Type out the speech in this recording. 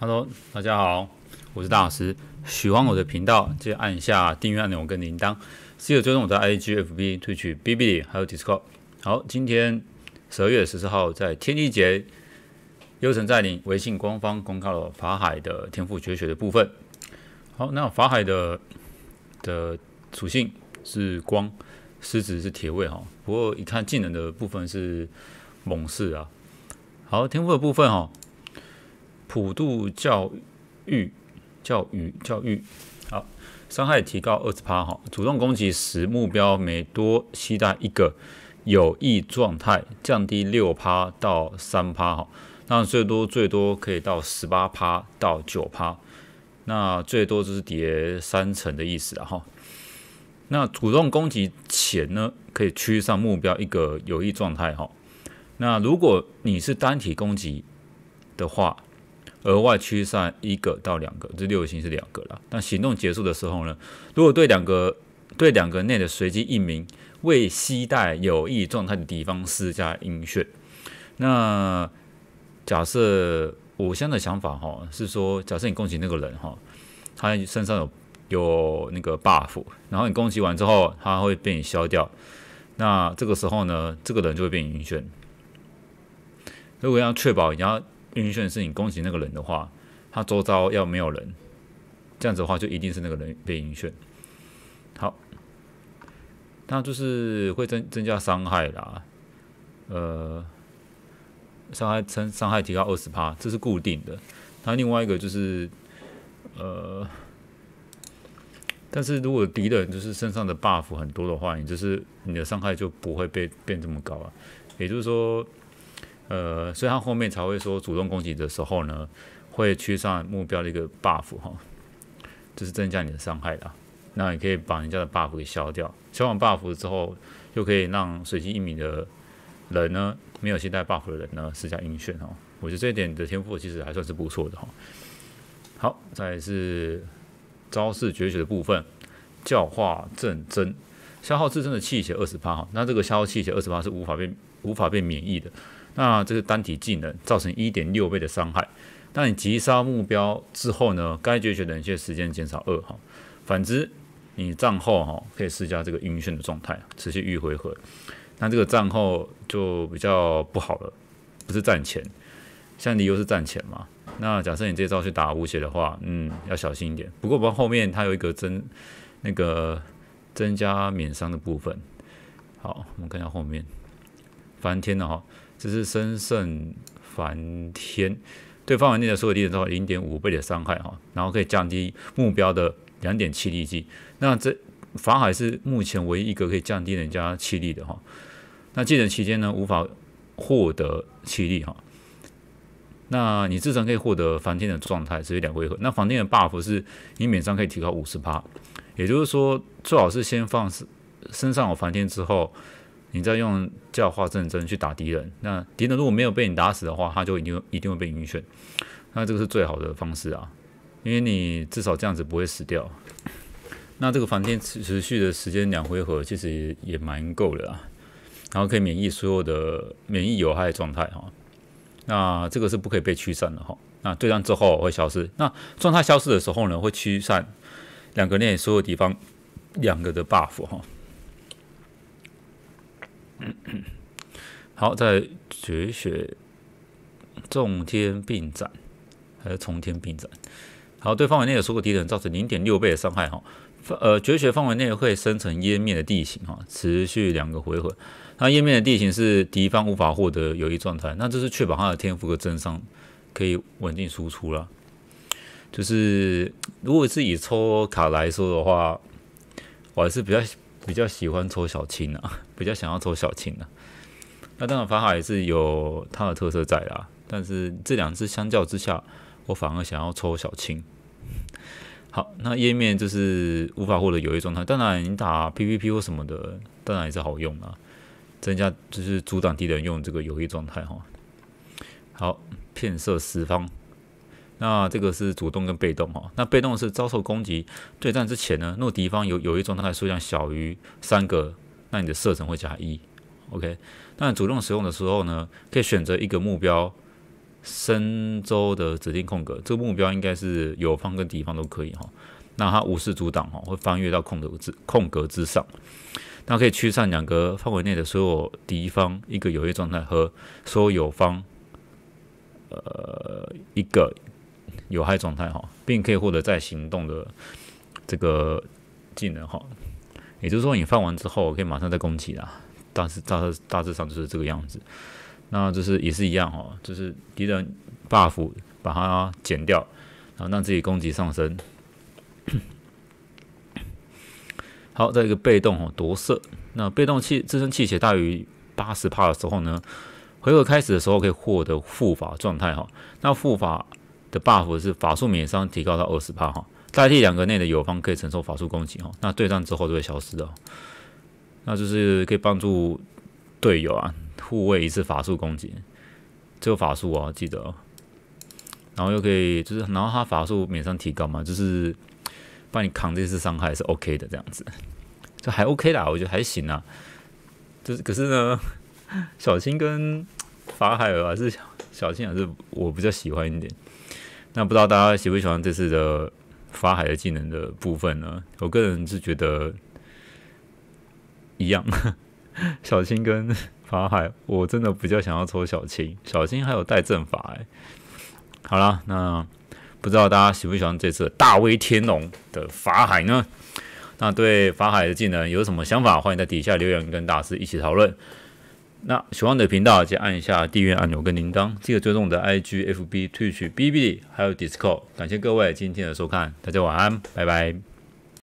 Hello，大家好，我是大老师。喜欢我的频道，记得按下订阅按钮跟铃铛。记得追踪我的 IGFB、推取 b i b 还有 Discord。好，今天十二月十四号在天地节，幽城在林微信官方公告了法海的天赋绝学的部分。好，那法海的的属性是光，狮子是铁卫哈。不过一看技能的部分是猛士啊。好，天赋的部分哦。普度教育，教育教育，好，伤害提高二十趴哈，主动攻击时目标每多携带一个有益状态，降低六趴到三趴哈，那最多最多可以到十八趴到九趴，那最多就是叠三层的意思了哈。那主动攻击前呢，可以区域上目标一个有益状态哈。那如果你是单体攻击的话，额外驱散一个到两个，这六星是两个了。那行动结束的时候呢？如果对两个对两个内的随机一名未携带有益状态的敌方施加晕眩，那假设五香的想法哈是说，假设你攻击那个人哈，他身上有有那个 buff，然后你攻击完之后，他会被你消掉。那这个时候呢，这个人就会变阴血。如果要确保你要。晕眩是你攻击那个人的话，他周遭要没有人，这样子的话就一定是那个人被晕眩。好，那就是会增增加伤害啦，呃，伤害增伤害提高二十趴，这是固定的。那另外一个就是，呃，但是如果敌人就是身上的 buff 很多的话，你就是你的伤害就不会被变这么高了。也就是说。呃，所以他后面才会说主动攻击的时候呢，会去上目标的一个 buff 哈，就是增加你的伤害的。那你可以把人家的 buff 给消掉，消完 buff 之后，就可以让随机一名的人呢，没有携带 buff 的人呢，施加晕眩哈。我觉得这一点的天赋其实还算是不错的哈。好，再是招式绝学的部分，教化正真，消耗自身的气血二十八哈。那这个消耗气血二十八是无法被无法被免疫的。那这个单体技能造成一点六倍的伤害。那你击杀目标之后呢？该绝学冷却时间减少二哈。反之，你战后哈可以施加这个晕眩的状态，持续一回合。那这个战后就比较不好了，不是战前。像你又是战前嘛？那假设你这招去打无血的话，嗯，要小心一点。不过不后面它有一个增那个增加免伤的部分。好，我们看一下后面。梵天的哈。这是身胜梵天，对范围内的所有敌人造成零点五倍的伤害哈，然后可以降低目标的两点七力技。那这法海是目前唯一一个可以降低人家气力的哈。那技能期间呢，无法获得气力哈。那你至少可以获得梵天的状态，只有两回合。那梵天的 buff 是你免伤可以提高五十趴，也就是说最好是先放身身上有梵天之后。你在用教化战争去打敌人，那敌人如果没有被你打死的话，他就一定一定会被晕眩。那这个是最好的方式啊，因为你至少这样子不会死掉。那这个房间持持续的时间两回合，其实也蛮够的啊。然后可以免疫所有的免疫有害状态哈。那这个是不可以被驱散的哈。那对战之后会消失。那状态消失的时候呢，会驱散两个内所有敌方两个的 buff 哈。好，在绝学重天并斩，还是重天并斩？好，对方范围内所有敌人造成零点六倍的伤害哈。呃，绝学范围内会生成湮灭的地形哈，持续两个回合。那湮灭的地形是敌方无法获得有益状态，那这是确保他的天赋和增伤可以稳定输出了。就是如果是以抽卡来说的话，我还是比较。比较喜欢抽小青啊，比较想要抽小青啊。那当然，法海也是有他的特色在啦。但是这两只相较之下，我反而想要抽小青。好，那页面就是无法获得有益状态。当然，你打 PVP 或什么的，当然也是好用啊。增加就是阻挡敌人用这个有益状态哈。好，骗色十方。那这个是主动跟被动哦。那被动是遭受攻击对战之前呢，若敌方有友军状态的数量小于三个，那你的射程会加一。OK。那主动使用的时候呢，可以选择一个目标深周的指定空格，这个目标应该是友方跟敌方都可以哈。那它无视阻挡哦，会翻越到空格之空格之上。那可以驱散两个范围内的所有敌方一个友军状态和所有友方，呃，一个。有害状态哈，并可以获得在行动的这个技能哈，也就是说你放完之后可以马上再攻击啦。大致大致大致上就是这个样子。那就是也是一样哈，就是敌人 buff 把它减掉，然后让自己攻击上升。好，再一个被动哦，夺舍。那被动器自身气血大于八十帕的时候呢，回合开始的时候可以获得护法状态哈。那护法的 buff 是法术免伤提高到二十%，哈，代替两个内的友方可以承受法术攻击，哈，那对战之后就会消失的，那就是可以帮助队友啊，护卫一次法术攻击，个法术啊，记得哦，然后又可以就是，然后他法术免伤提高嘛，就是帮你扛这次伤害是 OK 的，这样子就还 OK 啦，我觉得还行啊，就是可是呢，小青跟法海尔还是小青还是我比较喜欢一点。那不知道大家喜不喜欢这次的法海的技能的部分呢？我个人是觉得一样，小青跟法海，我真的比较想要抽小青。小青还有带阵法哎。好了，那不知道大家喜不喜欢这次大威天龙的法海呢？那对法海的技能有什么想法？欢迎在底下留言跟大师一起讨论。那喜欢的频道，请按一下订阅按钮跟铃铛，记得追踪我的 IG、FB、Twitch、BB，还有 Discord。感谢各位今天的收看，大家晚安，拜拜。